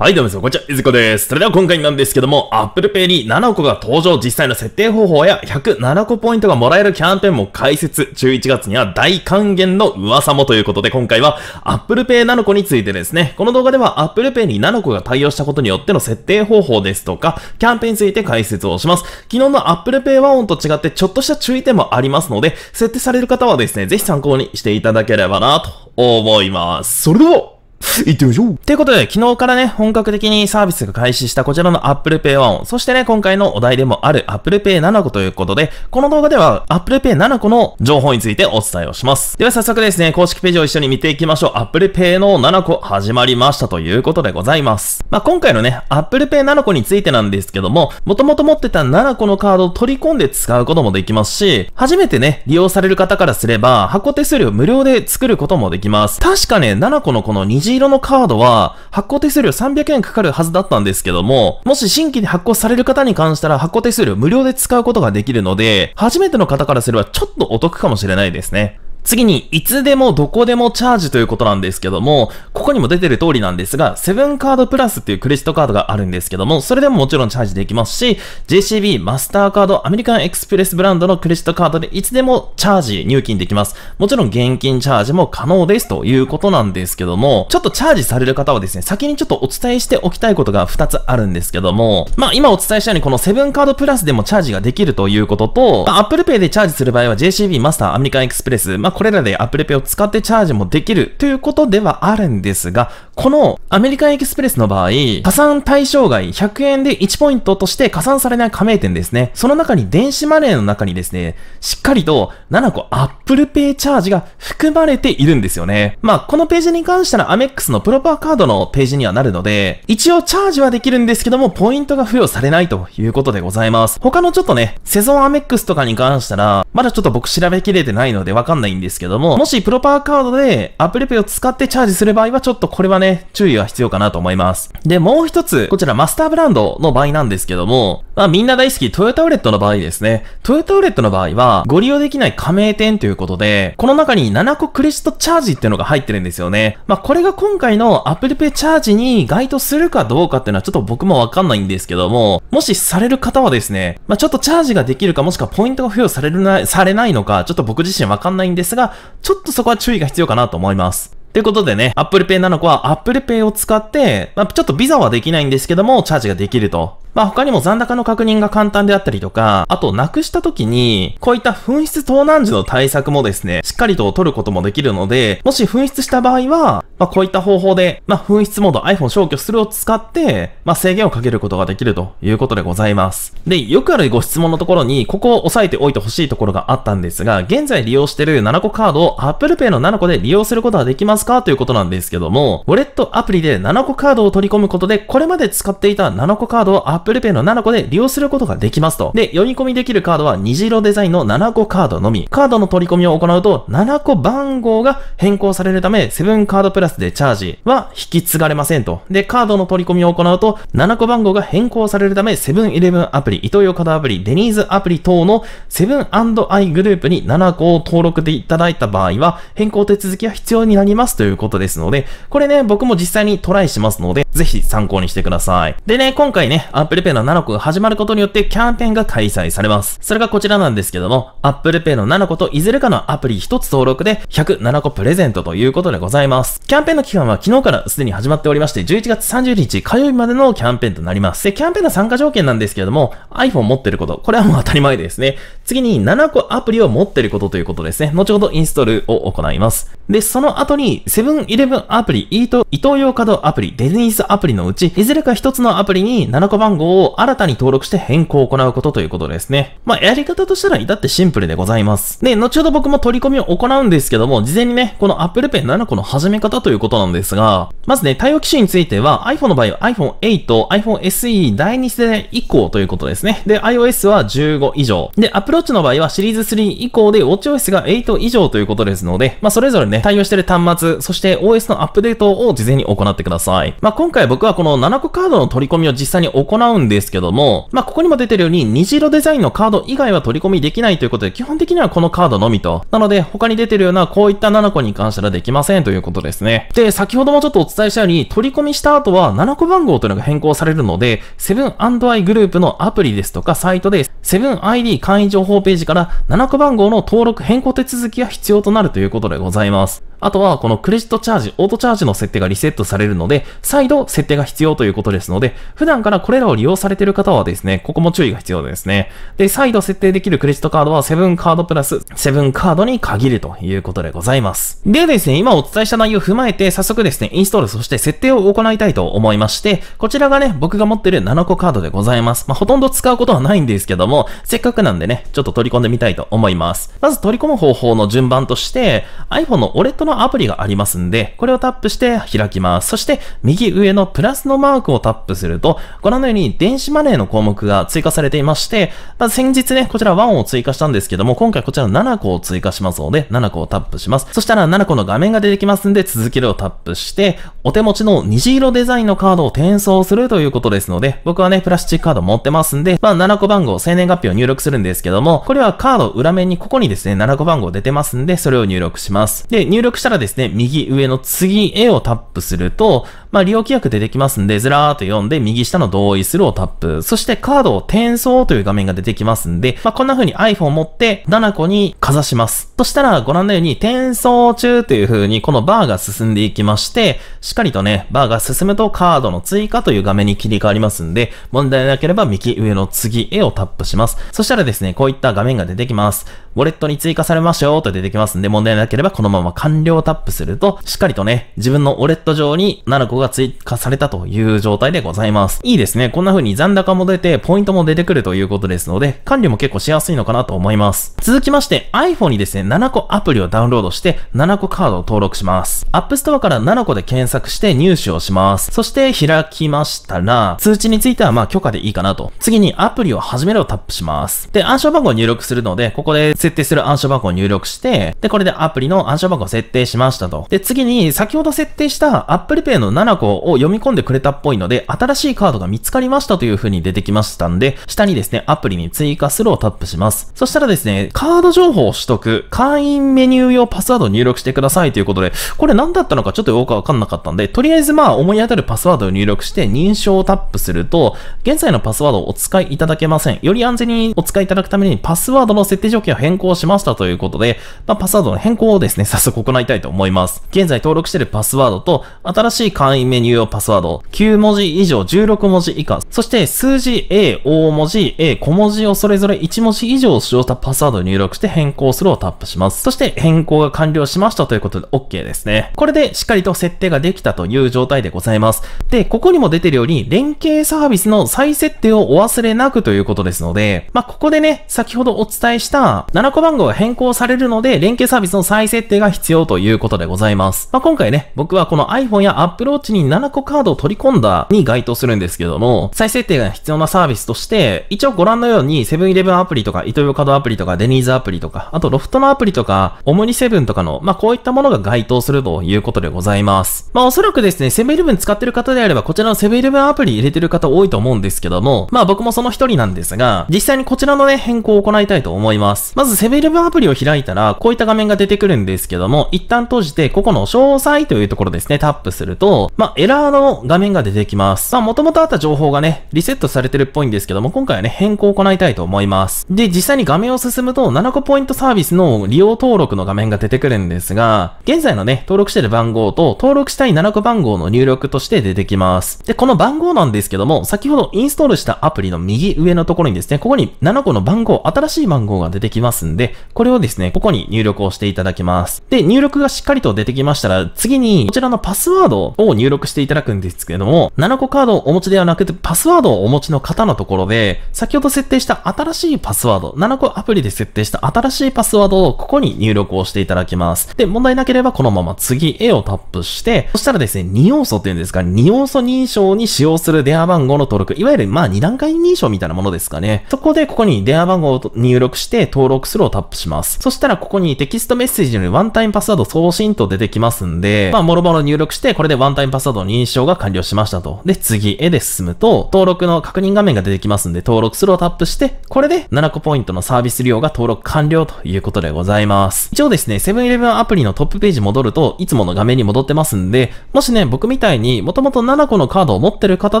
はい、どうもみなさん、こんにちは。いずこです。それでは今回なんですけども、Apple Pay に7個が登場、実際の設定方法や107個ポイントがもらえるキャンペーンも開設、11月には大還元の噂もということで、今回は Apple Pay 7個についてですね、この動画では Apple Pay に7個が対応したことによっての設定方法ですとか、キャンペーンについて解説をします。昨日の Apple Pay 和音と違ってちょっとした注意点もありますので、設定される方はですね、ぜひ参考にしていただければなと思います。それでは行ってみましょうということで、昨日からね、本格的にサービスが開始したこちらの Apple Pay 1を、そしてね、今回のお題でもある Apple Pay 7個ということで、この動画では Apple Pay 7個の情報についてお伝えをします。では早速ですね、公式ページを一緒に見ていきましょう。Apple Pay の7個始まりましたということでございます。まあ、今回のね、Apple Pay 7個についてなんですけども、もともと持ってた7個のカードを取り込んで使うこともできますし、初めてね、利用される方からすれば、箱手数料無料で作ることもできます。確かね、7個のこの虹色のカードは、発行手数料300円かかるはずだったんですけども、もし新規に発行される方に関したら発行手数料無料で使うことができるので、初めての方からすればちょっとお得かもしれないですね。次に、いつでもどこでもチャージということなんですけども、ここにも出てる通りなんですが、セブンカードプラスっていうクレジットカードがあるんですけども、それでももちろんチャージできますし、JCB、マスターカード、アメリカンエクスプレスブランドのクレジットカードでいつでもチャージ入金できます。もちろん現金チャージも可能ですということなんですけども、ちょっとチャージされる方はですね、先にちょっとお伝えしておきたいことが2つあるんですけども、まあ今お伝えしたようにこのセブンカードプラスでもチャージができるということと、まあ、Apple Pay でチャージする場合は JCB、マスター、アメリカンエクスプレス、まあこれらでアップレペを使ってチャージもできるということではあるんですが、このアメリカンエキスプレスの場合、加算対象外100円で1ポイントとして加算されない加盟店ですね。その中に電子マネーの中にですね、しっかりと7個 a ップルペイチャージが含まれているんですよね。まあ、このページに関したらアメックスのプロパーカードのページにはなるので、一応チャージはできるんですけども、ポイントが付与されないということでございます。他のちょっとね、セゾンアメックスとかに関したら、まだちょっと僕調べきれてないのでわかんないんですけども、もしプロパーカードで Apple Pay を使ってチャージする場合はちょっとこれはね、ね、注意は必要かなと思います。で、もう一つ、こちらマスターブランドの場合なんですけども、まあみんな大好きトヨタウレットの場合ですね。トヨタウレットの場合は、ご利用できない加盟店ということで、この中に7個クレジットチャージっていうのが入ってるんですよね。まあこれが今回の Apple Pay チャージに該当するかどうかっていうのはちょっと僕もわかんないんですけども、もしされる方はですね、まあちょっとチャージができるかもしくはポイントが付与されるな、されないのか、ちょっと僕自身わかんないんですが、ちょっとそこは注意が必要かなと思います。ということでね、Apple Pay 7個は Apple Pay を使って、まあ、ちょっとビザはできないんですけども、チャージができると。まあ、他にも残高の確認が簡単であったりとか、あと、なくした時に、こういった紛失盗難時の対策もですね、しっかりと取ることもできるので、もし紛失した場合は、まあ、こういった方法で、まあ、紛失モード iPhone 消去するを使って、まあ、制限をかけることができるということでございます。で、よくあるご質問のところに、ここを押さえておいてほしいところがあったんですが、現在利用している7個カードを Apple Pay の7個で利用することはできますかということなんですけども、ウォレットアプリで7個カードを取り込むことで、これまで使っていた7個カードを Apple Pay の7個で利用することができますと。で、読み込みできるカードは虹色デザインの7個カードのみ。カードの取り込みを行うと、7個番号が変更されるため、セブンカードプラススでチャージは引き継がれませんと。で、カードの取り込みを行うと、7個番号が変更されるため、セブンイレブンアプリ、イトーヨーカドアプリ、デニーズアプリ等のセブンアイグループに7個を登録でいただいた場合は、変更手続きは必要になりますということですので、これね、僕も実際にトライしますので、ぜひ参考にしてください。でね、今回ね、Apple Pay の7個が始まることによってキャンペーンが開催されます。それがこちらなんですけども、Apple Pay の7個といずれかのアプリ1つ登録で107個プレゼントということでございます。キャャンペーンの期間は昨日からすでに始まっておりまして、11月30日火曜日までのキャンペーンとなります。で、キャンペーンの参加条件なんですけれども、iPhone 持ってること、これはもう当たり前ですね。次に7個アプリを持ってることということですね。後ほどインストールを行います。で、その後に、セブンイレブンアプリ、イート、イトーヨーカドアプリ、デニーズアプリのうち、いずれか一つのアプリに7個番号を新たに登録して変更を行うことということですね。まあ、やり方としたら至ってシンプルでございます。で、後ほど僕も取り込みを行うんですけども、事前にね、この Apple Pay 7個の始め方とということなんですが、まずね、対応機種については iPhone の場合は iPhone8、iPhone SE 第2世代以降ということですね。で、iOS は15以上。で、Approach の場合はシリーズ3以降で WatchOS が8以上ということですので、まあ、それぞれね、対応してる端末、そして OS のアップデートを事前に行ってください。まあ、今回僕はこの7個カードの取り込みを実際に行うんですけども、まあ、ここにも出てるように虹色デザインのカード以外は取り込みできないということで、基本的にはこのカードのみと。なので、他に出てるようなこういった7個に関してはできませんということですね。で、先ほどもちょっとお伝えしたように、取り込みした後は7個番号というのが変更されるので、セブンアイグループのアプリですとかサイトで、セブン ID 簡易情報ページから7個番号の登録変更手続きが必要となるということでございます。あとは、このクレジットチャージ、オートチャージの設定がリセットされるので、再度設定が必要ということですので、普段からこれらを利用されている方はですね、ここも注意が必要ですね。で、再度設定できるクレジットカードは、セブンカードプラス、セブンカードに限るということでございます。でですね、今お伝えした内容を踏まえて、早速ですね、インストール、そして設定を行いたいと思いまして、こちらがね、僕が持ってる7個カードでございます。まあ、ほとんど使うことはないんですけども、せっかくなんでね、ちょっと取り込んでみたいと思います。まず取り込む方法の順番として、iPhone のオレットののアプリがありますんで、これをタップして開きます。そして、右上のプラスのマークをタップすると、ご覧のように電子マネーの項目が追加されていまして、まあ、先日ね、こちら1を追加したんですけども、今回こちら7個を追加しますので、7個をタップします。そしたら7個の画面が出てきますんで、続けるをタップして、お手持ちの虹色デザインのカードを転送するということですので、僕はね、プラスチックカード持ってますんで、まあ、7個番号、生年月日を入力するんですけども、これはカード裏面にここにですね、7個番号出てますんで、それを入力します。で、入力したらですね、右上の次へをタップすると、まあ、利用規約出てきますんで、ずらーっと読んで、右下の同意するをタップ。そしてカードを転送という画面が出てきますんで、まあ、こんな風に iPhone を持って、7個にかざします。そしたら、ご覧のように、転送中という風に、このバーが進んでいきまして、しっかりとね、バーが進むとカードの追加という画面に切り替わりますんで、問題なければ右上の次へをタップします。そしたらですね、こういった画面が出てきます。ウォレットに追加されましょうと出てきますんで、問題なければこのまま完了タップすると、しっかりとね、自分のウォレット上に7個がが追加されたという状態でございます。いいですね。こんな風に残高も出て、ポイントも出てくるということですので、管理も結構しやすいのかなと思います。続きまして、iPhone にですね、7個アプリをダウンロードして、7個カードを登録します。App Store から7個で検索して入手をします。そして開きましたら、通知についてはまあ許可でいいかなと。次にアプリを始めるをタップします。で、暗証番号を入力するので、ここで設定する暗証番号を入力して、で、これでアプリの暗証番号を設定しましたと。で、次に先ほど設定した Apple Pay の7花子を読み込んでくれたっぽいので、新しいカードが見つかりましたという風に出てきましたんで、下にですね、アプリに追加するをタップします。そしたらですね、カード情報を取得、会員メニュー用パスワードを入力してくださいということで、これ何だったのかちょっとよくわかんなかったんで、とりあえずまあ思い当たるパスワードを入力して認証をタップすると、現在のパスワードをお使いいただけません。より安全にお使いいただくためにパスワードの設定条件を変更しましたということで、まあ、パスワードの変更をですね、早速行いたいと思います。現在登録しているパスワードと、新しい会員イメニュー用パスワード、9文字以上16文字以下、そして数字 A、大文字 A、小文字をそれぞれ1文字以上使用したパスワードを入力して変更するをタップします。そして変更が完了しましたということで OK ですね。これでしっかりと設定ができたという状態でございます。で、ここにも出てるように、連携サービスの再設定をお忘れなくということですので、まあ、ここでね、先ほどお伝えした7個番号が変更されるので、連携サービスの再設定が必要ということでございます。まあ、今回ね、僕はこの iPhone や Apple Watch ちに7個カードを取り込んだに該当するんですけども、再設定が必要なサービスとして、一応ご覧のようにセブンイレブンアプリとか、イトヨカドアプリとか、デニーズアプリとか、あとロフトのアプリとか、オムニセブンとかの、まあ、こういったものが該当するということでございます。まあ、おそらくですね、セブンイレブン使ってる方であれば、こちらのセブンイレブンアプリ入れてる方多いと思うんですけども、まあ、僕もその一人なんですが、実際にこちらのね、変更を行いたいと思います。まず、セブンイレブンアプリを開いたら、こういった画面が出てくるんですけども、一旦閉じて、ここの詳細というところですね、タップすると、まあ、エラーの画面が出てきます。まあ、元々あった情報がね、リセットされてるっぽいんですけども、今回はね、変更を行いたいと思います。で、実際に画面を進むと、7個ポイントサービスの利用登録の画面が出てくるんですが、現在のね、登録してる番号と、登録したい7個番号の入力として出てきます。で、この番号なんですけども、先ほどインストールしたアプリの右上のところにですね、ここに7個の番号、新しい番号が出てきますんで、これをですね、ここに入力をしていただきます。で、入力がしっかりと出てきましたら、次に、こちらのパスワードを入力力していただくんですけども、7個カードをお持ちではなくて、パスワードをお持ちの方のところで、先ほど設定した新しいパスワード、7個アプリで設定した新しいパスワードをここに入力をしていただきます。で、問題なければこのまま次 A をタップして、そしたらですね、2要素っていうんですか、2要素認証に使用する電話番号の登録、いわゆるまあ2段階認証みたいなものですかね。そこでここに電話番号を入力して登録するをタップします。そしたらここにテキストメッセージのようワンタイムパスワード送信と出てきますんで、まあもろもろ入力して、これでワンタイムパスワードの認証が完了しましたと。で、次へで進むと、登録の確認画面が出てきますんで、登録するをタップして、これで7個ポイントのサービス利用が登録完了ということでございます。一応ですね、セブンイレブンアプリのトップページ戻ると、いつもの画面に戻ってますんで、もしね、僕みたいにもともと7個のカードを持ってる方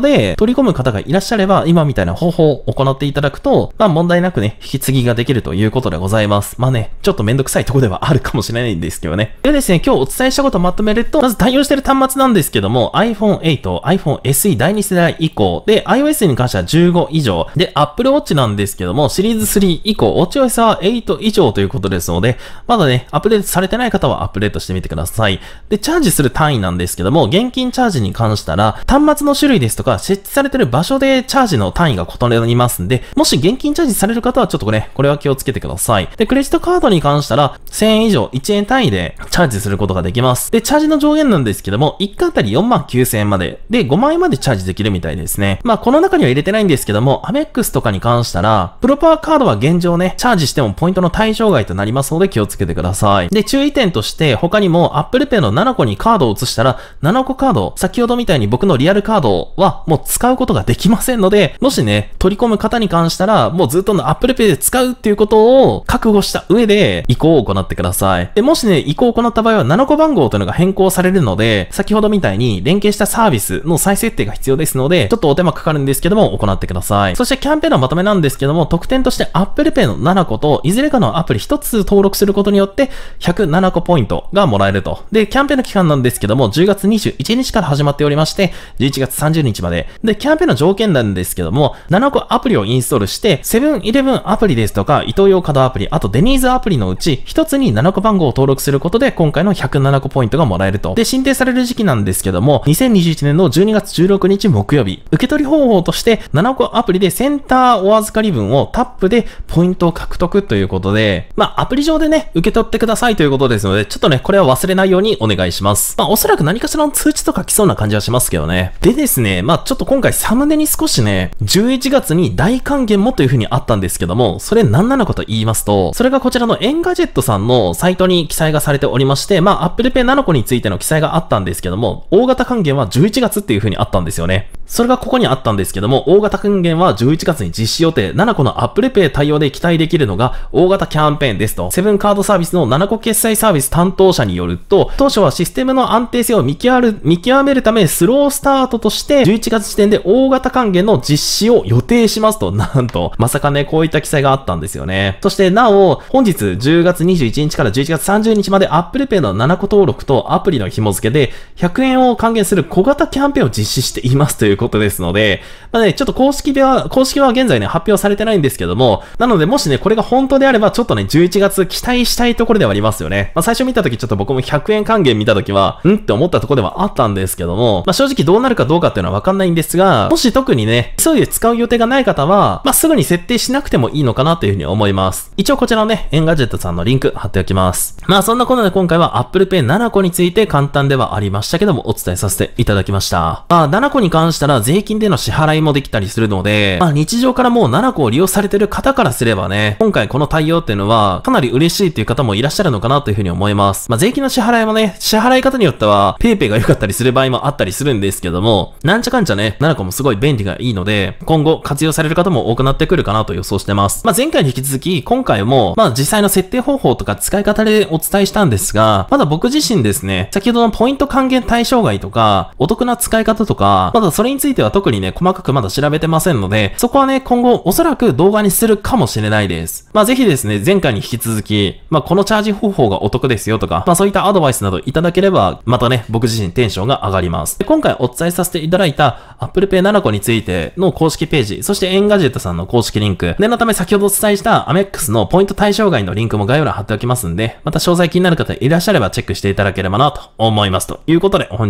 で、取り込む方がいらっしゃれば、今みたいな方法を行っていただくと、まあ問題なくね、引き継ぎができるということでございます。まあね、ちょっとめんどくさいとこではあるかもしれないんですけどね。でですね、今日お伝えしたことをまとめると、まず対応してる端末なんですけど、けども、iPhone8、iPhone SE 第2世代以降、で、iOS に関しては15以上、で、Apple Watch なんですけども、シリーズ3以降、WatchOS は8以上ということですので、まだね、アップデートされてない方はアップデートしてみてください。で、チャージする単位なんですけども、現金チャージに関したら、端末の種類ですとか、設置されてる場所でチャージの単位が異なりますんで、もし現金チャージされる方はちょっとね、これは気をつけてください。で、クレジットカードに関したら、1000円以上、1円単位でチャージすることができます。で、チャージの上限なんですけども、1回あたり4万9000円まで、で、5万円までチャージできるみたいですね。まあ、この中には入れてないんですけども、アメックスとかに関したら、プロパーカードは現状ね、チャージしてもポイントの対象外となりますので気をつけてください。で、注意点として、他にも Apple Pay の7個にカードを移したら、7個カード、先ほどみたいに僕のリアルカードはもう使うことができませんので、もしね、取り込む方に関したら、もうずっとの Apple Pay で使うっていうことを覚悟した上で、移行を行ってください。で、もしね、移行を行った場合は7個番号というのが変更されるので、先ほどみたいにに連携したサービスの再設定が必要ですので、ちょっとお手間かかるんですけども、行ってください。そしてキャンペーンのまとめなんですけども、特典として Apple Pay の7個と、いずれかのアプリ1つ登録することによって、107個ポイントがもらえると。で、キャンペーンの期間なんですけども、10月21日から始まっておりまして、11月30日まで。で、キャンペーンの条件なんですけども、7個アプリをインストールして、セブンイレブンアプリですとか、イトーヨーカドアプリ、あとデニーズアプリのうち、1つに7個番号を登録することで、今回の107個ポイントがもらえると。で、申請される時期なんですけどけども、2021年の12月16日木曜日、受け取り方法として、7個アプリでセンターお預かり分をタップでポイントを獲得ということで、まあ、アプリ上でね、受け取ってくださいということですので、ちょっとね、これは忘れないようにお願いします。まあ、おそらく何かしらの通知とか来そうな感じはしますけどね。でですね、まあ、ちょっと今回サムネに少しね、11月に大還元もという風にあったんですけども、それ何なのかと言いますと、それがこちらのエンガジェットさんのサイトに記載がされておりまして、まあ、Apple Pay 7個についての記載があったんですけども、大型還元は11月っていう風にあったんですよね。それがここにあったんですけども、大型還元は11月に実施予定、7個の Apple Pay 対応で期待できるのが大型キャンペーンですと、セブンカードサービスの7個決済サービス担当者によると、当初はシステムの安定性を見極る見極めるためスロースタートとして、11月時点で大型還元の実施を予定しますと、なんと、まさかね、こういった記載があったんですよね。そしてなお、本日10月21日から11月30日まで Apple Pay の7個登録とアプリの紐付けで、100円をを還元する小型キャンペーンを実施していますということですので、まあね、ちょっと公式では、公式は現在ね、発表されてないんですけども、なのでもしね、これが本当であれば、ちょっとね、11月期待したいところではありますよね。まあ最初見た時ちょっと僕も100円還元見た時は、んって思ったところではあったんですけども、まあ正直どうなるかどうかっていうのはわかんないんですが、もし特にね、急いで使う予定がない方は、まあすぐに設定しなくてもいいのかなというふうに思います。一応こちらのね、エンガジェットさんのリンク貼っておきます。まあそんなことで今回は Apple Pay 7個について簡単ではありましたけども、お伝えさせていただきました。まあ、7個に関したら税金での支払いもできたりするので、まあ、日常からもう7個を利用されてる方からすればね、今回この対応っていうのは、かなり嬉しいっていう方もいらっしゃるのかなというふうに思います。まあ、税金の支払いもね、支払い方によっては、PayPay が良かったりする場合もあったりするんですけども、なんちゃかんちゃね、7個もすごい便利がいいので、今後活用される方も多くなってくるかなと予想してます。まあ、前回に引き続き、今回も、まあ、実際の設定方法とか使い方でお伝えしたんですが、まだ僕自身ですね、先ほどのポイント還元対象障害とか、お得な使い方とか、まだそれについては特にね、細かくまだ調べてませんので、そこはね、今後おそらく動画にするかもしれないです。まあぜひですね、前回に引き続き、まあこのチャージ方法がお得ですよとか、まあそういったアドバイスなどいただければ、またね、僕自身テンションが上がります。で今回お伝えさせていただいた Apple Pay 7個についての公式ページ、そしてエンガジェットさんの公式リンク、念のため先ほどお伝えしたアメックスのポイント対象外のリンクも概要欄貼っておきますんで、また詳細気になる方いらっしゃればチェックしていただければなと思います。ということで、本